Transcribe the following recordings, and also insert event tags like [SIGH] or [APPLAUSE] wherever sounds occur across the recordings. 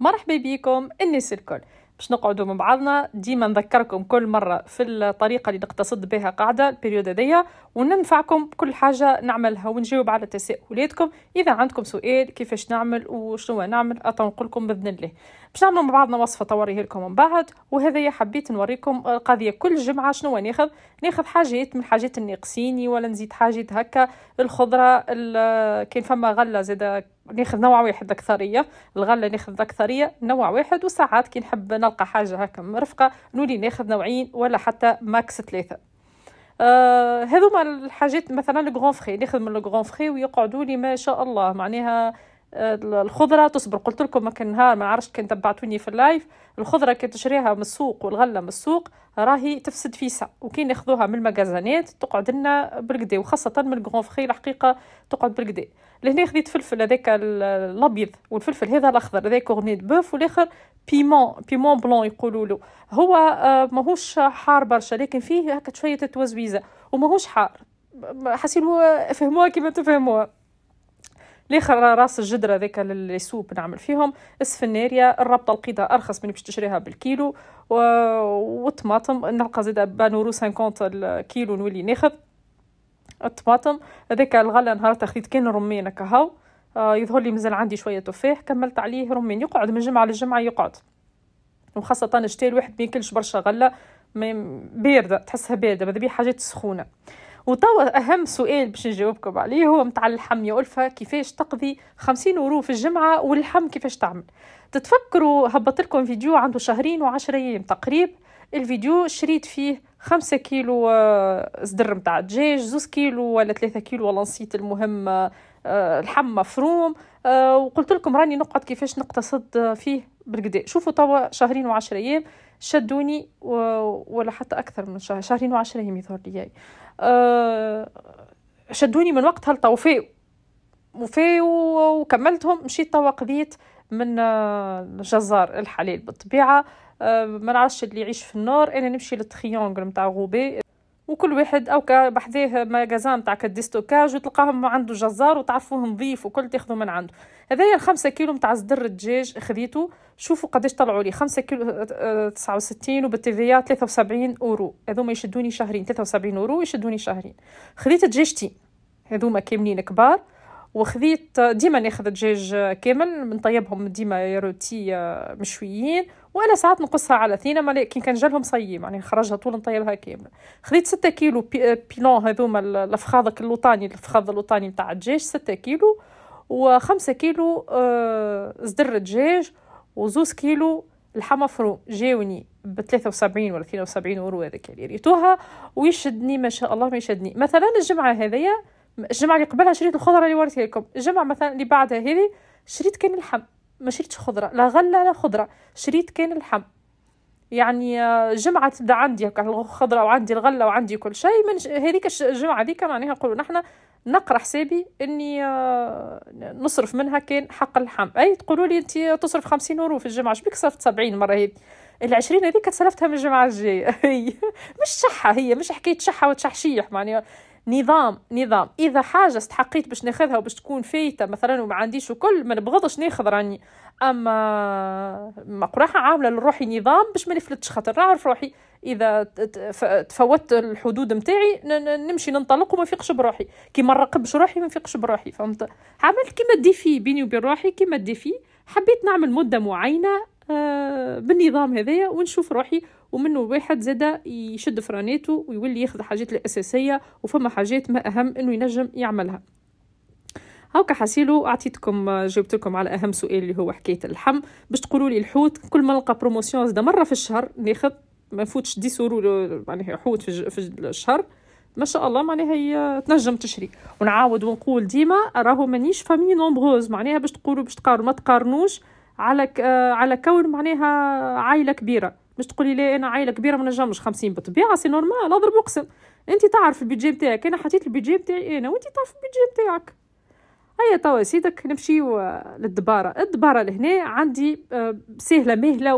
مرحبا بكم الناس الكل باش نقعدوا مع بعضنا ديما نذكركم كل مره في الطريقه اللي نقتصد بها قاعده البريود هذيا وننفعكم بكل حاجه نعملها ونجاوب على تساؤلاتكم اذا عندكم سؤال كيفاش نعمل وشنو نعمل نقول لكم باذن الله باش نعملوا مع بعضنا وصفه توريها لكم من بعد وهذا حبيت نوريكم القضيه كل جمعه شنو ناخذ ناخذ حاجات من حاجات الناقصيني ولا نزيد حاجات هكا الخضره كاين فما غله زاده ناخذ نوع واحد اكثريه الغله ناخذ اكثريه نوع واحد وساعات كي نحب نلقى حاجه هكا مرفقه نولي ناخذ نوعين ولا حتى ماكس ثلاثه آه هذوما الحاجات مثلا الكرون فري ناخذ من الكرون فري ويقعدوا لي ما شاء الله معناها الخضره تصبر قلت لكم كان نهار ما عرفتش كان تبعتوني في اللايف الخضره كي تشريها من السوق والغله من السوق راهي تفسد فيسا وكي ناخذوها من المجازانات تقعد لنا بالكدا وخاصه من الكرون فخي الحقيقه تقعد بالكدا لهنا خديت فلفل هذاك الابيض والفلفل هذا الاخضر هذا كورني بوف والاخر بيمون بيمون بلون يقولوا له هو آه، ماهوش حار برشا لكن فيه هكا شويه توزويزه وماهوش حار حاسين فهموها كيما تفهموها الاخر راس الجدره ذيك اللي سوب نعمل فيهم السفناريا الربطه القيده ارخص من باش تشريها بالكيلو والطماطم نلقى زيد بانورو 50 الكيلو نولي ناخذ الطماطم هذاك الغله نهار خديت كان رمين كهو آه يظهر لي مازال عندي شويه تفاح كملت عليه رمين يقعد من جمعه لجمعه يقعد وخاصه الشتاء الواحد ما ياكلش برشا غله بارده تحسها بارده ماذا بيه حاجات سخونه وتوا أهم سؤال باش نجاوبكم عليه هو متاع اللحم يا ألفة كيفاش تقضي خمسين ورو في الجمعة واللحم كيفاش تعمل تتفكروا هبط لكم فيديو عنده شهرين وعشرة أيام تقريب الفيديو شريت فيه خمسة كيلو آه، صدر متاع دجاج زوز كيلو ولا ثلاثة كيلو ولا نسيت المهم آه، لحم مفروم آه، وقلت لكم راني نقعد كيفاش نقتصد فيه بالكدا شوفوا توا شهرين وعشرة أيام شدوني ولا حتى أكثر من شهر شهرين وعشرة يم يظهر لي أه شدوني من وقتها لتوفي وفي وكملتهم مشيت توا قضيت من آه، الجزار الحليل بالطبيعة أه ما نعرفش اللي يعيش في النار انا نمشي للتريونغل نتاع غوبي وكل واحد او بحذاه مجازان تاع كديستوكاج وتلقاهم عنده جزار وتعرفوه نظيف وكل تاخذوا من عنده هذايا الخمسة كيلو متاع صدر الدجاج خذيته شوفوا قداش طلعوا لي خمسة كيلو آه، آه، وستين وبالتيفيا وسبعين اورو هذوما يشدوني شهرين ثلاثة وسبعين اورو يشدوني شهرين خذيت دجاجتي هذوما كاملين كبار وخذيت آه، ديما ناخذ دجاج كامل نطيبهم ديما يا روتي مشويين وانا ساعات نقصها على ثينه ما كي كان جالهم صيم يعني نخرجها طول نطيبها كامله خذيت ستة كيلو بي بيلون هذوما الفخاضك اللوطاني الفخاذ اللوطاني نتاع الدجاج ستة كيلو وخمسة كيلو آه، صدر دجاج وزوز كيلو لحم مفروم جاوني ب 73 ولا 72 اورو هذاك اللي ريتوها ويشدني ما شاء الله ما يشدني مثلا الجمعه هذيا الجمعه اللي قبلها شريت الخضره اللي وريتها لكم الجمعه مثلا اللي بعدها هذه شريت كان اللحم ما شريتش خضره لا غله لا خضره شريت كان اللحم يعني آه، جمعة تبدا عندي الخضرة وعندي الغلة وعندي كل شيء من هذيك الجمعة هذيك معناها نقولوا نحن نقرا حسابي اني آه، نصرف منها كان حق اللحم اي تقولوا لي انت تصرف 50 يورو في الجمعه شبيك صرفت 70 مره ال 20 هذيك تسلفتها من الجمعه الجايه [LAUGHS] هي مش شحه هي مش حكايه شحه وتشحشيح معناها نظام نظام اذا حاجه استحقيت باش ناخذها وباش تكون فايته مثلا وما عنديش وكل ما نبغضش ناخذ راني اما ما قراها عامله لروحي نظام باش ما نفلتش خاطر نعرف روحي اذا تفوت الحدود نتاعي نمشي ننطلق وما نفيقش بروحي كي ما نراقبش روحي ما نفيقش بروحي فهمت عملت كيما ديفي بيني وبين روحي كيما ديفي حبيت نعمل مده معينه آه، بالنظام هذايا ونشوف روحي ومنه الواحد زاد يشد فرانيته ويولي ياخذ الحاجات الاساسيه وفما حاجات ما اهم انه ينجم يعملها هاكا حاسيلو اعطيتكم آه، جاوبت لكم على اهم سؤال اللي هو حكايه اللحم باش تقولوا لي الحوت كل ما نلقى بروموسيون زاد مره في الشهر ناخذ ما نفوتش دي سورو معناها حوت في, في الشهر ما شاء الله معناها هي تنجم تشري ونعاود ونقول ديما راهو مانيش فامي نومبروز معناها باش تقولوا باش تقارنوا ما تقارنوش على آه، على كون معناها عائله كبيره باش تقولي لي انا عائله كبيره ما نجمش 50 بالطبيعه سي نورمال اضرب اقسم انت تعرف البيدجي نتاعك انا حطيت البيدجي نتاعي انا وانت تعرف البيدجي نتاعك هيا توا سيدك نمشيو للدبارة الدبارة لهنا عندي آه، سهلة مهلة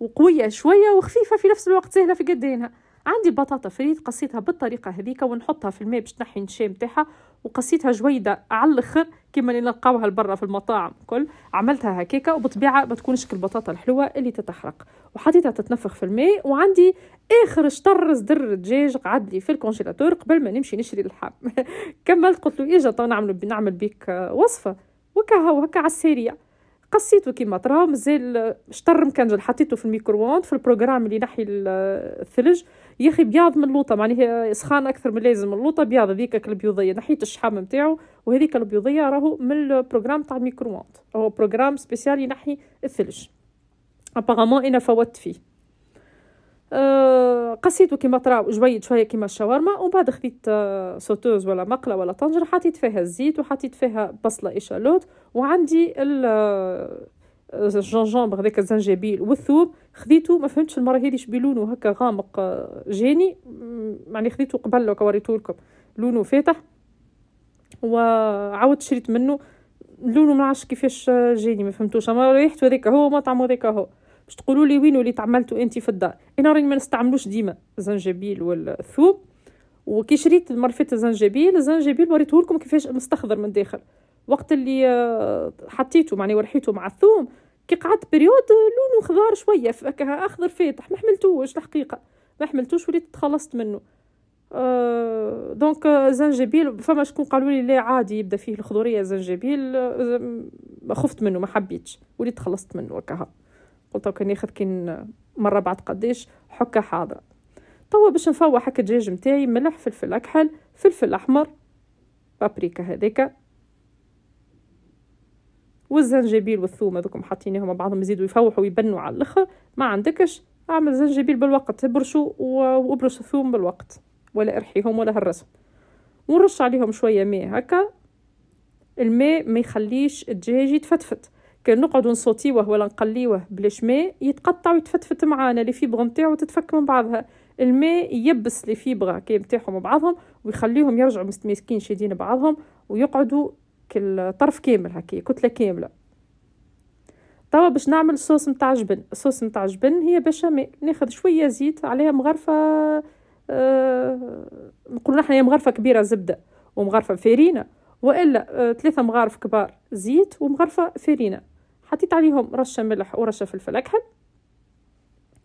وقوية شوية وخفيفة في نفس الوقت سهلة في قدينها عندي بطاطا فريت قصيتها بالطريقه هذيك ونحطها في الماء باش تنحي النشا نتاعها وقصيتها جويده على الاخر كيما اللي نلقاوها لبرا في المطاعم كل عملتها هكاكا وبطبيعه ما تكونش كالبطاطا الحلوه اللي تتحرق وحطيتها تتنفخ في الماء وعندي اخر شطر صدر دجاج قعد لي في الكونجيلاتور قبل ما نمشي نشري اللحم [LAUGHS] كملت قلت له اجا إيه تو نعمل نعمل بيك وصفه وكها هكا على السريع قصيته كيما ترى مازال شطر مكنجل حطيته في الميكرووند في البروغرام اللي نحي الثلج يا اخي بياض من اللوطه معناها سخان اكثر من لازم اللوطه بياض هذيك البيوضيه نحيت الشحم نتاعو وهذيك البيوضيه راهو من البروغرام تاع الميكرووند هو بروغرام سبيسيال ينحي الثلج ابارامون انا فوتت فيه أه قصيته كيما طرا شوية شويه كيما الشاورما ومن بعد خديت أه سوتوز ولا مقله ولا طنجره حطيت فيها الزيت وحطيت فيها بصله اشالوت وعندي الجنجبر هذاك الزنجبيل والثوب خديته ما فهمتش المره هذه شبي لونه هكا غامق آه، جاني يعني خديته قبل وريته لكم لونه فاتح وعاودت شريت منه لونه ما عرفش كيفاش آه، جاني ما فهمتوش اما ريحته هذاك هو مطعم هذاك هو باش تقولوا لي وينو اللي تعملتو انت في الدار انا راني ما نستعملوش ديما الزنجبيل والثوب وكي شريت فاتت الزنجبيل الزنجبيل وريته لكم كيفاش مستخدر من داخل وقت اللي آه، حطيته معني ورحيته مع الثوم كي قعدت بريود آه، لونه خضار شويه فكها اخضر فاتح ما حملتوش الحقيقه ما حملتوش وليت تخلصت منه أه دونك آه، زنجبيل فما شكون قالوا لي لا عادي يبدا فيه الخضوريه زنجبيل خفت منه ما حبيتش وليت تخلصت منه وكها قلت كان ياخذ كين مره بعد قديش حكه حاضره توا باش نفوح هكا الدجاج نتاعي ملح فلفل اكحل فلفل احمر بابريكا هذيك والزنجبيل والثوم هذوكم حاطينهم بعضهم يزيدوا يفوحوا ويبنوا على الاخر ما عندكش اعمل زنجبيل بالوقت برشو وابرش الثوم بالوقت ولا ارحيهم ولا هرسهم ونرش عليهم شويه ماء هكا الماء ما يخليش الدجاج يتفتفت كان نقعدوا نصوتيوه ولا نقليوه بلاش ماء يتقطع ويتفتفت معانا لي بغ نتاعو تتفك من بعضها الماء يبس لي بغا كي نتاعهم بعضهم ويخليهم يرجعوا متماسكين شادين بعضهم ويقعدوا كل طرف كامل هكا كتله كامله توا باش نعمل صوص نتاع جبن الصوص نتاع جبن هي بشاميل ناخذ شويه زيت عليها مغرفه أه نقولوا نحن مغرفه كبيره زبده ومغرفه فرينه والا آه، ثلاثه مغارف كبار زيت ومغرفه فرينه حطيت عليهم رشه ملح ورشه فلفل اكحل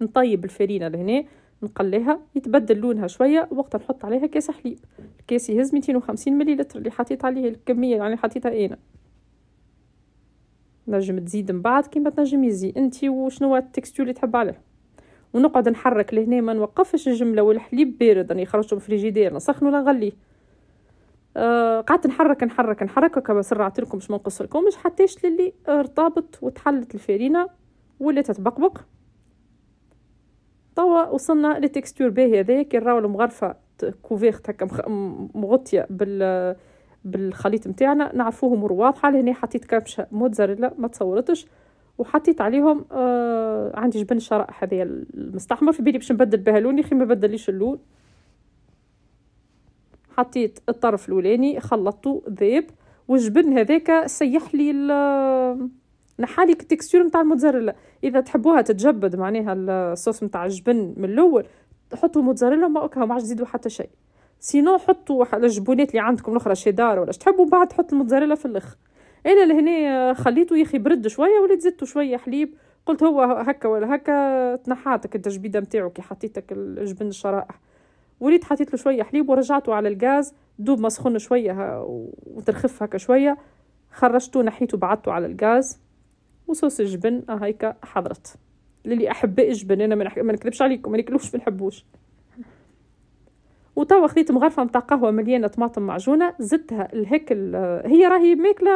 نطيب الفرينه لهنا نقليها يتبدل لونها شويه وقت نحط عليها كاس حليب الكاس يهز 250 مليلتر اللي حطيت عليه الكميه يعني اللي يعني حطيتها انا نجم تزيد من بعد كيما تنجم يزي انت وشنو التكستور اللي تحب عليه ونقعد نحرك لهنا ما نوقفش الجمله والحليب بارد راني خرجته من الفريجيدير نسخنه ولا نغليه آه قعدت نحرك نحرك نحرك كما سرعت لكم باش ما نقصلكمش حتى للي ارتبط وتحلت الفرينه ولات تبقبق توا وصلنا لتكستور باهي هذاك نراو المغرفه كوفيرت هكا مغطيه بال بالخليط نتاعنا نعرفوه امور واضحه لهنا حطيت كبشه موتزاريلا ما تصورتش وحطيت عليهم آه عندي جبن الشرائح هذايا المستحمر في بالي باش نبدل بها لوني خي ما بدليش اللون حطيت الطرف الاولاني خلطته ذاب والجبن هذاك سيح لي نحالي التكستور نتاع الموتزاريلا اذا تحبوها تتجبد معناها الصوص نتاع الجبن من الاول حطوا الموتزاريلا ما اوكها ما تزيدوا حتى شيء سينو حطوا الجبونات اللي عندكم الاخرى شيدار ولا تحبوا بعد تحط الموتزاريلا في الاخ انا لهنا خليته يخي برد شويه وليت زدت شويه حليب قلت هو هكا ولا هكا تنحاتك التجبيده نتاعو كي حطيتك الجبن الشرائح وليت حطيت له شويه حليب ورجعته على الغاز دوب ما شويه وترخف هكا شويه خرجته نحيته بعته على الغاز وصوص الجبن هايكا آه، حضرت للي احباء الجبن انا ما نكذبش عليكم ما ناكلوش ما نحبوش وتوا خذيت مغرفه نتاع قهوه مليانه طماطم معجونه زدتها لهيك هي راهي ماكله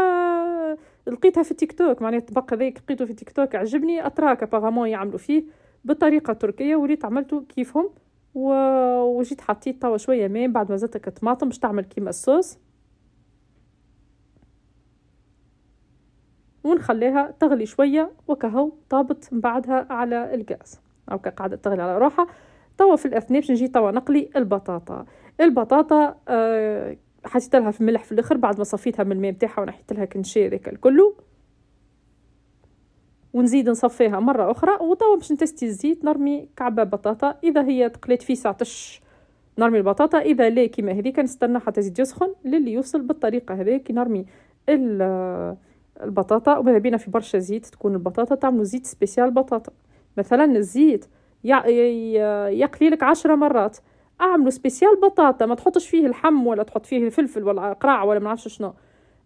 لقيتها في تيك توك معناها الطبق هذاك لقيته في تيك توك عجبني اتراك ابارامون يعملوا فيه بالطريقه التركيه وليت عملته كيفهم و... وجيت حطيت توا شويه ماء بعد ما زدت الطماطم باش تعمل كيما الصوص ونخليها تغلي شوية وكهو طابت بعدها على الغاز أو قعدت تغلي على روحها توا في الأثناء باش نجي توا نقلي البطاطا البطاطا آه حطيت لها في الملح في الاخر بعد ما صفيتها من الماء نتاعها ونحيت لها كنشي هذاك الكلو ونزيد نصفيها مره اخرى وتوا باش نتستي الزيت نرمي كعبه بطاطا اذا هي تقليت في ساعتش نرمي البطاطا اذا لا كيما هذيك نستنى حتى يزيد يسخن للي يوصل بالطريقه هذيك نرمي البطاطا وماذا بينا في برشا زيت تكون البطاطا تعملوا زيت سبيسيال بطاطا مثلا الزيت يقلي لك عشرة مرات اعملوا سبيسيال بطاطا ما تحطش فيه الحم ولا تحط فيه الفلفل ولا قراع ولا ما نعرفش شنو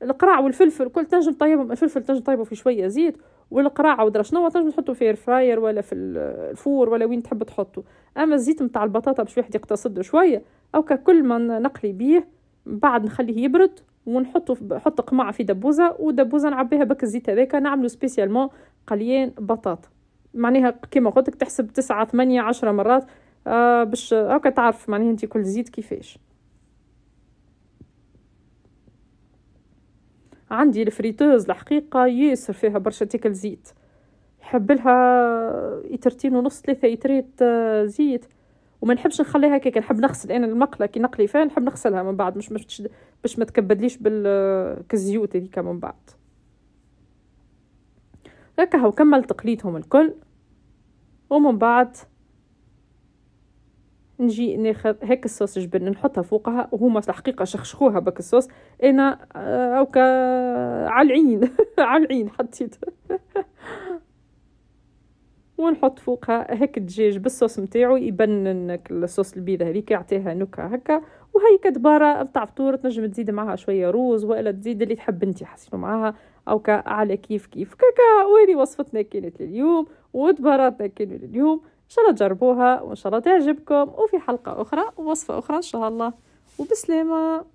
القراع والفلفل كل تنجم طيبهم الفلفل تنجم طيبه في شويه زيت والقراع ودرا شنو تنجم تحطه في الفراير ولا في الفور ولا وين تحب تحطه اما الزيت نتاع البطاطا باش واحد يقتصد شويه او ككل ما نقلي بيه بعد نخليه يبرد ونحطو نحط قماع في دبوزه ودبوزه نعبيها بك الزيت هذاك نعملو سبيسيالمون قليان بطاطا معناها كيما قلتك تحسب تسعة ثمانية عشرة مرات آه باش هاكا تعرف معناها انت كل زيت كيفاش عندي الفريتوز الحقيقه ياسر فيها برشا تاكل زيت حبلها يترتين ونص ثلاثة يترات آه، زيت وما نحبش نخليها هكاك نحب نغسل انا المقله كي نقلي فيها نحب نغسلها من بعد مش باش باش ما تكبدليش بالكزيوت هذيك من بعد هكا هو كمل تقليدهم الكل ومن بعد نجي ناخذ هيك الصوص جبن نحطها فوقها وهما الحقيقة شخشخوها بك الصوص انا آه، اوكا على العين [LAUGHS] على العين حطيتها ونحط فوقها هيك الدجاج بالصوص نتاعو يبنن الصوص البيضه هذيك يعطيها نكهه هكا وهي كدبارة نتاع فطور تنجم تزيد معها شويه روز والا تزيد اللي تحب انت حسينو معاها او على كيف كيف كاكا وهذه وصفتنا كانت لليوم ودباراتنا كانت لليوم ان شاء الله تجربوها وان شاء الله تعجبكم وفي حلقه اخرى ووصفه اخرى ان شاء الله وبسلامه